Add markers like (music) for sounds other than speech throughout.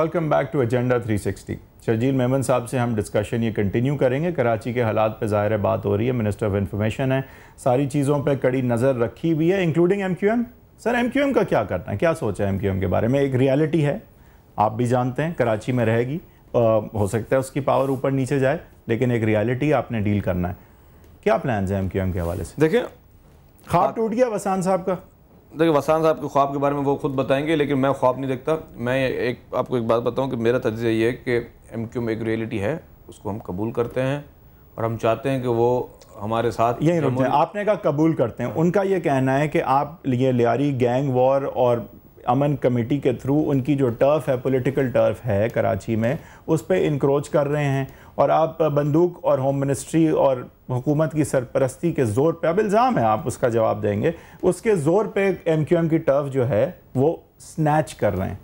welcome back to agenda 360 Sharjeel Memon साहब से हम डिस्कशन ये कंटिन्यू करेंगे कराची के हालात पे ज़ाहिर बात हो रही है मिनिस्टर ऑफ इंफॉर्मेशन है सारी चीज़ों पे कड़ी नज़र रखी हुई है इंक्लूडिंग एम सर एम का क्या करना है क्या सोचा है एम के बारे में एक रियलिटी है आप भी जानते हैं कराची में रहेगी हो सकता है उसकी पावर ऊपर नीचे जाए लेकिन एक रियालिटी आपने डील करना है क्या प्लान है एम के हवाले से देखिए खाब टूट गया वसान साहब का देखिए वसान साहब के ख्वाब के बारे में वो खुद बताएंगे लेकिन मैं ख्वाब नहीं देखता मैं एक आपको एक बात बताऊं कि मेरा तजिया ये है कि एम क्यू में एक रियलिटी है उसको हम कबूल करते हैं और हम चाहते हैं कि वो हमारे साथ यही रुकते हैं आपने कहा कबूल करते हैं उनका ये कहना है कि आप ये लियारी गैंग वॉर और अमन कमेटी के थ्रू उनकी जो टर्फ है पॉलिटिकल टर्फ है कराची में उस पर इंक्रोच कर रहे हैं और आप बंदूक और होम मिनिस्ट्री और हुकूमत की सरपरस्ती के ज़ोर पे अब इल्ज़ाम है आप उसका जवाब देंगे उसके ज़ोर पे एमक्यूएम की टर्फ जो है वो स्नैच कर रहे हैं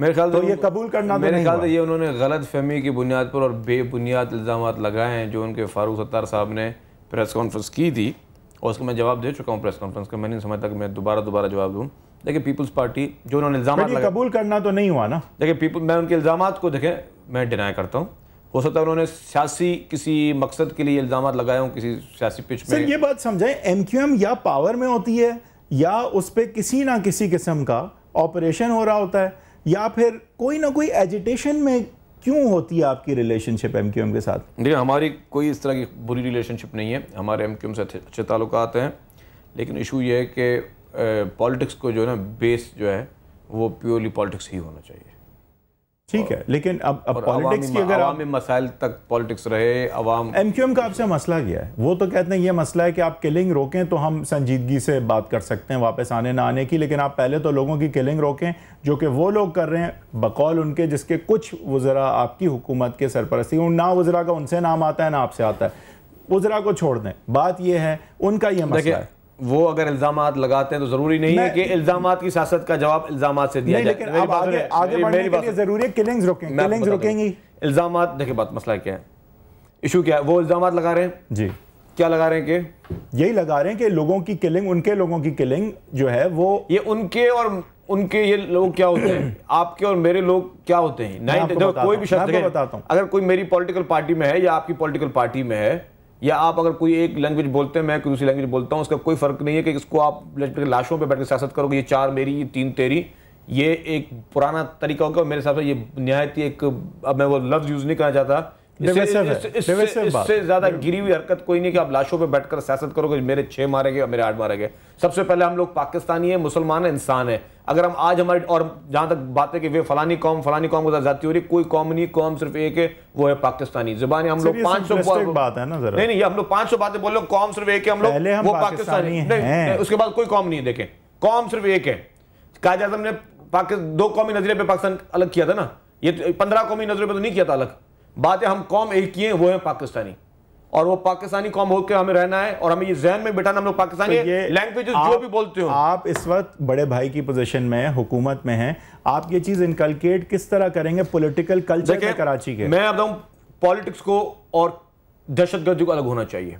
मेरे ख्याल तो ये कबूल करना तो मेरे ख्याल से ये उन्होंने गलत फहमी की बुनियाद पर और बेबुनियाद इल्ज़ाम लगाए हैं जो उनके फारूक सत्तार साहब ने प्रेस कॉन्फ्रेंस की थी और उसका मैं जवाब दे चुका हूँ प्रेस कॉन्फ्रेंस का मैंने समझ समझता कि मैं दोबारा दोबारा जवाब दूँ देखिए पीपल्स पार्टी जो उन्होंने इल्ज़ाम कबूल करना तो नहीं हुआ ना देखिए पीपल मैं उनके इल्ज़ाम को देखें मैं डिनाई करता हूँ हो सकता है उन्होंने सियासी किसी मकसद के लिए इल्ज़ाम लगाए हों किसी सियासी पिच में ये बात समझाएं एम या पावर में होती है या उस पर किसी ना किसी किस्म का ऑपरेशन हो रहा होता है या फिर कोई ना कोई एजिटेशन में क्यों होती है आपकी रिलेशनशिप एम क्यू एम के साथ देखिए हमारी कोई इस तरह की बुरी रिलेशनशिप नहीं है हमारे एम क्यू एम से अच्छे ताल्लुक हैं लेकिन इशू ये है कि पॉलिटिक्स को जो है ना बेस जो है वो प्योरली पॉलिटिक्स ही होना चाहिए ठीक है लेकिन अब अब पॉलिटिक्स की अगर आवामी मसाइल तक पॉलिटिक्स रहे अवाम एम का आपसे मसला क्या है वो तो कहते हैं ये मसला है कि आप किलिंग रोकें तो हम संजीदगी से बात कर सकते हैं वापस आने ना आने की लेकिन आप पहले तो लोगों की किलिंग रोकें जो कि वो लोग कर रहे हैं बकौल उनके जिसके कुछ वज़रा आपकी हुकूमत के सरपरस्ती ना वज़रा का उनसे नाम आता है ना आपसे आता है वज़रा को छोड़ दें बात यह है उनका यह मसला है वो अगर इल्जाम लगाते हैं तो जरूरी नहीं है कि इल्जाम की सियासत का जवाब इल्जाम से दिया इल्जाम देखिए बात मसला क्या है इशू क्या है वो इल्जाम लगा रहे हैं जी क्या लगा रहे हैं कि यही लगा रहे हैं कि लोगों की किलिंग उनके लोगों की किलिंग जो है वो ये उनके और उनके ये लोग क्या होते हैं (clears throat) आपके और मेरे लोग क्या होते हैं नहीं कोई भी शख्स बताता हूँ अगर कोई मेरी पॉलिटिकल पार्टी में है या आपकी पॉलिटिकल पार्टी में है या आप अगर कोई एक लैंग्वेज बोलते हैं मैं कोई दूसरी लैंग्वेज बोलता हूँ उसका कोई फ़र्क नहीं है कि इसको आप लाशों पर बैठ कर सियासत करोगे ये चार मेरी ये तीन तेरी ये एक पुराना तरीका होगा मेरे हिसाब से ये नहायत एक अब मैं वो लफ्ज़ यूज़ नहीं करना चाहता इससे ज्यादा गिरी हुई हरकत कोई नहीं कि आप लाशों पे बैठकर सियासत करोगे मेरे छह मारे गए मेरे आठ मारे गए सबसे पहले हम लोग पाकिस्तानी है मुसलमान है इंसान है अगर हम आज हमारी और जहां तक बात है कि वे फलानी कौम फलानी कौम को जाती हो रही कोई कौम नहीं कौम सिर्फ एक है वो है पाकिस्तानी जुबान हम लोग पांच सौ बात है ना नहीं नहीं हम लोग पांच सौ बातें बोल कौम सिर्फ एक है हम लोग वो पाकिस्तानी नहीं उसके बाद कोई कौम नहीं देखे कौम सिर्फ एक है काज आजम ने दो कौमी नजरे पे पाकिस्तान अलग किया था ना ये तो पंद्रह कौमी नजरे पे तो नहीं किया था अलग बातें हम कौम एक किए वो है पाकिस्तानी और वो पाकिस्तानी कौम होकर हमें रहना है और हमें ये जहन में बैठाना हम लोग पाकिस्तानी तो लैंग्वेजेस जो भी बोलते हो आप इस वक्त बड़े भाई की पोजीशन में हुकूमत में हैं आप ये चीज़ इनकलकेट किस तरह करेंगे पॉलिटिकल कल्चर कराची के मैं बताऊँ पॉलिटिक्स को और दहशतगर्दी को अलग होना चाहिए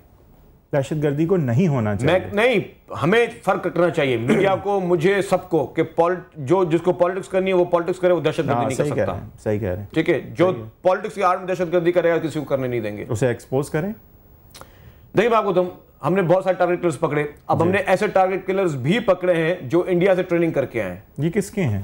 दहशतगर्दी को नहीं होना चाहिए मैं नहीं हमें फर्क रखना चाहिए मीडिया को मुझे सबको कि जो जिसको पॉलिटिक्स करनी है वो पॉलिटिक्स करे वो दहशतगर्दी हाँ, नहीं कर सकता सही कह रहे हैं ठीक है जो पॉलिटिक्स की आर्म में दहशतगर्दी करेगा किसी को करने नहीं देंगे उसे एक्सपोज करें देखिए बाबू तुम हमने बहुत सारे टारगेट किलर्स पकड़े अब हमने ऐसे टारगेट किलर्स भी पकड़े हैं जो इंडिया से ट्रेनिंग करके आए ये किसके हैं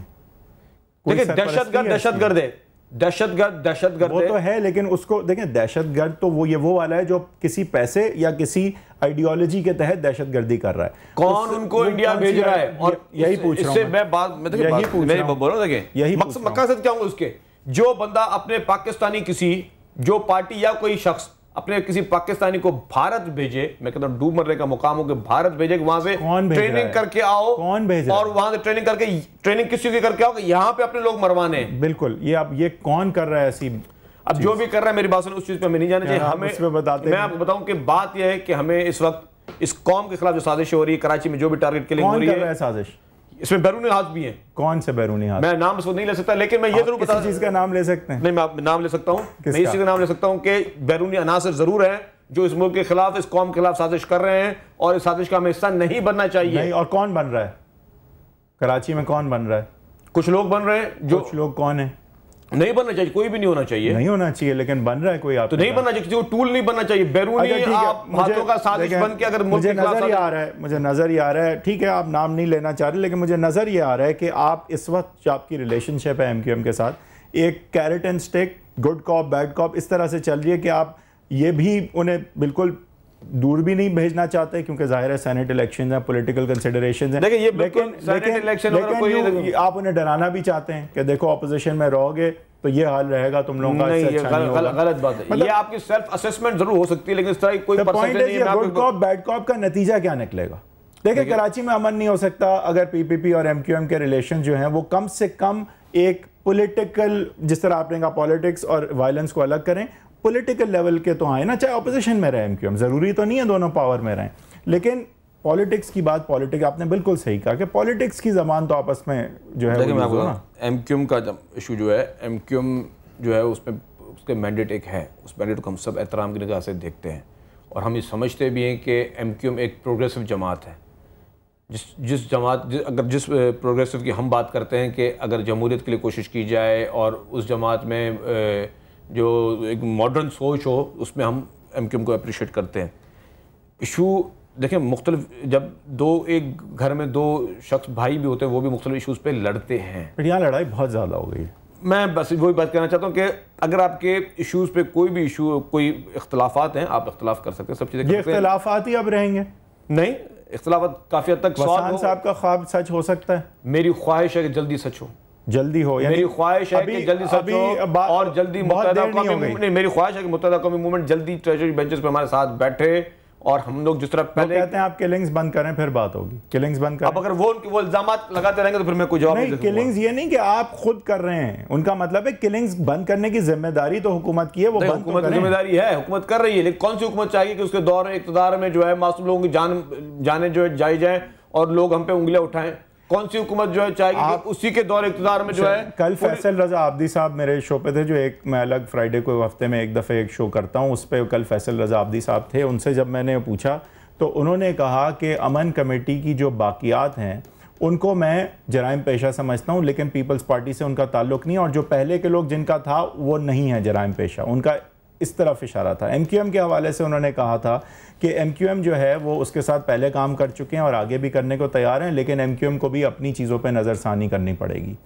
देखिए दहशतगर्द दहशतगर्द है दहशतगर्द दहशतगर्द वो तो है लेकिन उसको देखें दहशतगर्द तो वो ये वो वाला है जो किसी पैसे या किसी आइडियोलॉजी के तहत दहशतगर्दी कर रहा है कौन उनको इंडिया भेज रहा है और यही पूछ रहा हूं मैं बात मैं यही पूछ रहा हूं बोलो देखें यही मकसद क्या होंगे उसके जो बंदा अपने पाकिस्तानी किसी जो पार्टी या कोई शख्स अपने किसी पाकिस्तानी को भारत भेजे मैं कहता हूँ डूब मरने का मुकाम हो कि भारत भेजे वहां से कौन ट्रेनिंग करके आओ कौन भेज और वहां से ट्रेनिंग करके ट्रेनिंग किसी की करके आओ कि यहाँ पे अपने लोग मरवाने बिल्कुल ये आप ये कौन कर रहा है ऐसी अब जो भी कर रहा है मेरी बात सुन उस चीज पे हमें नहीं जाना चाहिए हमें बताते मैं आपको बताऊं कि बात यह है कि हमें इस वक्त इस कौम के खिलाफ जो साजिश हो रही है कराची में जो भी टारगेट के लिए हो रही है साजिश इसमें बैरूनी हाथ भी हैं कौन से बैरूनी हाथ मैं नाम इसको नहीं ले सकता लेकिन मैं ये जरूर बता चीज़ का नाम ले सकते हैं नहीं मैं आप नाम ले सकता हूँ मैं का नाम ले सकता हूँ कि बैरूनी अनासर ज़रूर है जो इस मुल्क के खिलाफ इस कौम के खिलाफ साजिश कर रहे हैं और इस साजिश का हमें हिस्सा नहीं बनना चाहिए नहीं, और कौन बन रहा है कराची में कौन बन रहा है कुछ लोग बन रहे हैं जो कुछ लोग कौन है नहीं बनना चाहिए कोई भी नहीं होना चाहिए नहीं होना चाहिए लेकिन बन रहा है कोई आप तो नहीं बनना चाहिए वो टूल नहीं बनना चाहिए बैरूनी अच्छा, आप हाथों का साजिश बन के अगर मुझे नजर ही आ रहा है मुझे नजर ही आ रहा है ठीक है आप नाम नहीं लेना चाह रहे लेकिन मुझे नजर ये आ रहा है कि आप इस वक्त जो आपकी रिलेशनशिप है एम के साथ एक carrot and stick good cop bad cop इस तरह से चल रही है कि आप ये भी उन्हें बिल्कुल दूर भी नहीं भेजना चाहते क्योंकि जाहिर है सेनेट इलेक्शन है पोलिटिकल कंसिडरेशन है लेकिन ये लेकिन लेकिन, लेकिन, लेकिन कोई आप उन्हें डराना भी चाहते हैं कि देखो अपोजिशन में रहोगे तो ये हाल रहेगा तुम लोगों का नहीं, अच्छा गल, नहीं गल, गलत बात है मतलब, ये आपकी सेल्फ असेसमेंट जरूर हो सकती है लेकिन इस तरह कोई पॉइंट है गुड कॉप बैड कॉप का नतीजा क्या निकलेगा देखिए कराची में अमन नहीं हो सकता अगर पीपीपी और एमक्यूएम के रिलेशन जो है वो कम से कम एक पॉलिटिकल जिस तरह आपने कहा पॉलिटिक्स और वायलेंस को अलग करें पॉलिटिकल लेवल के तो आए ना चाहे अपोजिशन में रहे एम ज़रूरी तो नहीं है दोनों पावर में रहें लेकिन पॉलिटिक्स की बात पॉलिटिक आपने बिल्कुल सही कहा कि पॉलिटिक्स की जबान तो आपस में जो है एम क्यूम का इशू जो है एम क्यूम जो है उसमें उसके मैंडेट एक है उस मैंडेट को हम सब एहतराम की निगाह से देखते हैं और हम ये समझते भी हैं कि एम क्यूम एक प्रोग्रेसिव जमात है जिस जिस जमात जिस, अगर जिस प्रोग्रेसिव की हम बात करते हैं कि अगर जमहूरीत के लिए कोशिश की जाए और उस जमात में ए, जो एक मॉडर्न सोच हो उसमें हम एम को अप्रिशिएट करते हैं इशू देखें मुख्तलिफ जब दो एक घर में दो शख्स भाई भी होते हैं वो भी मुख्तलिफ इशूज़ पे लड़ते हैं यहाँ लड़ाई बहुत ज़्यादा हो गई मैं बस वही बात कहना चाहता हूँ कि अगर आपके इशूज पे कोई भी इशू कोई अख्तलाफात हैं आप इख्तलाफ कर सकते हैं सब चीज़ें इख्तलाफात ही अब रहेंगे नहीं इख्तलाफात काफ़ी हद तक साहब का ख्वाब सच हो सकता है मेरी ख्वाहिश है कि जल्दी सच हो जल्दी हो मेरी ख्वाहिश है कि जल्दी अभी और जल्दी मेरी ख्वाहिश है कि मुतदा कौमी मूवमेंट जल्दी ट्रेजरी बेंचेस पर हमारे साथ बैठे और हम लोग जिस तरह पहले कहते हैं आप किलिंग्स बंद करें फिर बात होगी किलिंग्स बंद करें अब अगर वो उनके वो इल्जाम लगाते रहेंगे तो फिर मैं कोई जवाब नहीं किलिंग्स ये नहीं कि आप खुद कर रहे हैं उनका मतलब है किलिंग्स बंद करने की जिम्मेदारी तो हुकूमत की है वो बंद तो हुकूमत की जिम्मेदारी है हुकूमत कर रही है लेकिन कौन सी हुकूमत चाहिए कि उसके दौर इकतदार में जो है मासूम लोगों की जान जाने जो है जाई जाए और लोग हम पे उंगलियां उठाएं कौन सी हुकूमत जो है चाहेगी आप उसी के दौर इकतदार में जो अच्छा, है कल फैसल रजा आबदी साहब मेरे शो पे थे जो एक मैं अलग फ्राइडे को हफ्ते में एक दफ़े एक शो करता हूँ उस पर कल फैसल रजा आबदी साहब थे उनसे जब मैंने पूछा तो उन्होंने कहा कि अमन कमेटी की जो बाकियात हैं उनको मैं जराइम पेशा समझता हूँ लेकिन पीपल्स पार्टी से उनका ताल्लुक नहीं और जो पहले के लोग जिनका था वो नहीं है जराइम पेशा उनका इस तरफ इशारा था एम के हवाले से उन्होंने कहा था कि एम जो है वो उसके साथ पहले काम कर चुके हैं और आगे भी करने को तैयार हैं लेकिन एम को भी अपनी चीज़ों पर नज़रसानी करनी पड़ेगी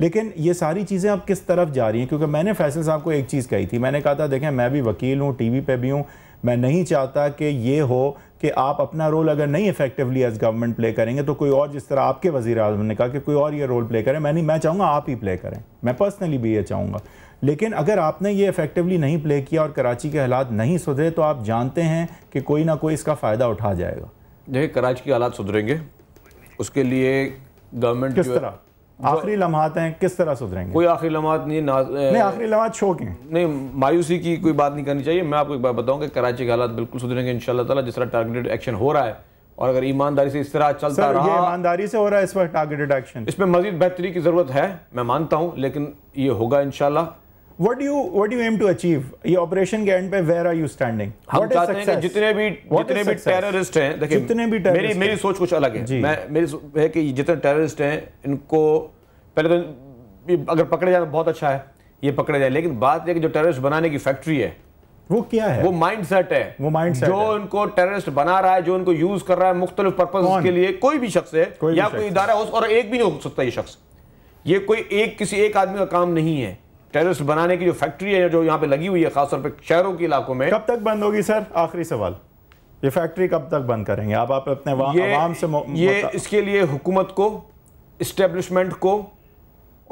लेकिन ये सारी चीज़ें अब किस तरफ जा रही हैं क्योंकि मैंने फैसल साहब को एक चीज़ कही थी मैंने कहा था देखें मैं भी वकील हूँ वी पर भी हूँ मैं नहीं चाहता कि ये हो कि आप अपना रोल अगर नहीं इफेक्टिवली एज गवर्नमेंट प्ले करेंगे तो कोई और जिस तरह आपके वजी अजम ने कहा कि कोई और ये रोल प्ले करें मैं नहीं मैं चाहूँगा आप ही प्ले करें मैं पर्सनली भी ये चाहूँगा लेकिन अगर आपने ये इफेक्टिवली नहीं प्ले किया और कराची के हालात नहीं सुधरे तो आप जानते हैं कि कोई ना कोई इसका फ़ायदा उठा जाएगा देखिए कराची के हालात सुधरेंगे उसके लिए गवर्नमेंट किस तरह आखिरी लम्हात हैं किस तरह सुधरेंगे कोई आखिरी लम्हात नहीं ना नहीं आखिरी लम्हात शौक हैं नहीं मायूसी की कोई बात नहीं करनी चाहिए मैं आपको एक बार बताऊं कि कराची के हालात बिल्कुल सुधरेंगे इन शाला जिस तरह टारगेटेड एक्शन हो रहा है और अगर ईमानदारी से इस तरह चलता रहा ईमानदारी से हो रहा है इस वक्त टारगेटेड एक्शन इसमें मजीद बेहतरी की जरूरत है मैं मानता हूँ लेकिन ये होगा इनशाला what do you what do you aim to achieve ये ऑपरेशन के एंड पे वेयर आर यू स्टैंडिंग हम चाहते हैं कि जितने भी जितने भी टेररिस्ट हैं देखिए जितने भी मेरी मेरी सोच कुछ अलग है मैं मेरी है कि जितने टेररिस्ट हैं इनको पहले तो अगर पकड़े जाए तो बहुत अच्छा है ये पकड़े जाए लेकिन बात यह कि जो टेररिस्ट बनाने की फैक्ट्री है वो क्या है वो माइंड सेट है वो माइंड सेट जो उनको टेररिस्ट बना रहा है जो उनको यूज कर रहा है मुख्तलिफ पर्पज के लिए कोई भी शख्स है कोई या कोई इदारा हो और एक भी नहीं हो सकता ये शख्स ये कोई एक किसी एक आदमी का काम नहीं है टेररिस्ट बनाने की जो फैक्ट्री है जो यहाँ पे लगी हुई है खासतौर पर शहरों के इलाकों में कब तक बंद होगी सर आखिरी सवाल ये फैक्ट्री कब तक बंद करेंगे आप आप अपने ये, आवाम से ये इसके लिए हुकूमत को इस्टेब्लिशमेंट को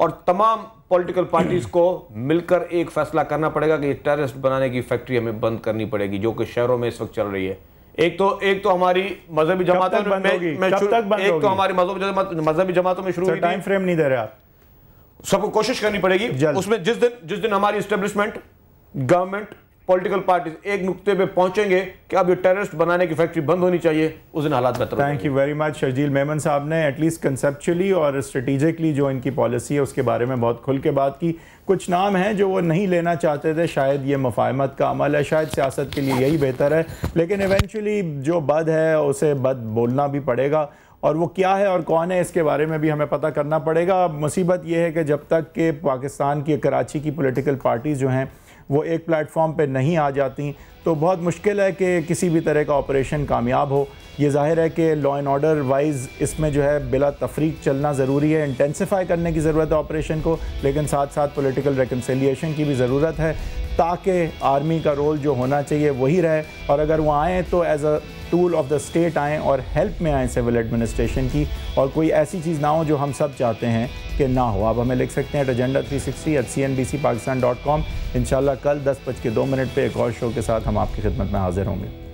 और तमाम पॉलिटिकल पार्टीज को मिलकर एक फैसला करना पड़ेगा कि टेररिस्ट बनाने की फैक्ट्री हमें बंद करनी पड़ेगी जो कि शहरों में इस वक्त चल रही है एक तो एक तो हमारी मजहबी जमातों में एक तो हमारी मजहबी जमातों में शुरू टाइम फ्रेम नहीं दे रहे आप सबको कोशिश करनी पड़ेगी उसमें जिस दिन जिस दिन हमारी स्टेब्लिशमेंट गवर्नमेंट पॉलिटिकल पार्टीज एक नुकते पे पहुंचेंगे कि अब ये टेररिस्ट बनाने की फैक्ट्री बंद होनी चाहिए उस दिन हालात बेहतर thank you very much Sharjeel Memon साहब ने एटलीस्ट कंसेप्चुअली और स्ट्रेटिजिकली जो इनकी पॉलिसी है उसके बारे में बहुत खुल के बात की कुछ नाम हैं जो वो नहीं लेना चाहते थे शायद ये मफाहमत का अमल है शायद सियासत के लिए यही बेहतर है लेकिन इवेंचुअली जो बद है उसे बद बोलना भी पड़ेगा और वो क्या है और कौन है इसके बारे में भी हमें पता करना पड़ेगा मुसीबत ये है कि जब तक कि पाकिस्तान की कराची की पोलिटिकल पार्टीज़ जो हैं वो एक प्लेटफॉर्म पे नहीं आ जाती तो बहुत मुश्किल है कि किसी भी तरह का ऑपरेशन कामयाब हो ये जाहिर है कि लॉ एंड ऑर्डर वाइज इसमें जो है बिला तफरीक चलना ज़रूरी है इंटेंसीफाई करने की ज़रूरत है ऑपरेशन को लेकिन साथ साथ पॉलिटिकल रिकन्सिलियेशन की भी ज़रूरत है ताकि आर्मी का रोल जो होना चाहिए वही रहे और अगर वो आएँ तो as a tool of the state आएँ और हेल्प में आएँ सिविल एडमिनिस्ट्रेशन की और कोई ऐसी चीज़ ना हो जो हम सब चाहते हैं कि ना हो आप हमें लिख सकते हैं at agenda three sixty at C N B C Pakistan dot com इन कल दस बज के दो मिनट पर एक और शो के साथ हम आपकी खिदमत में हाजिर होंगे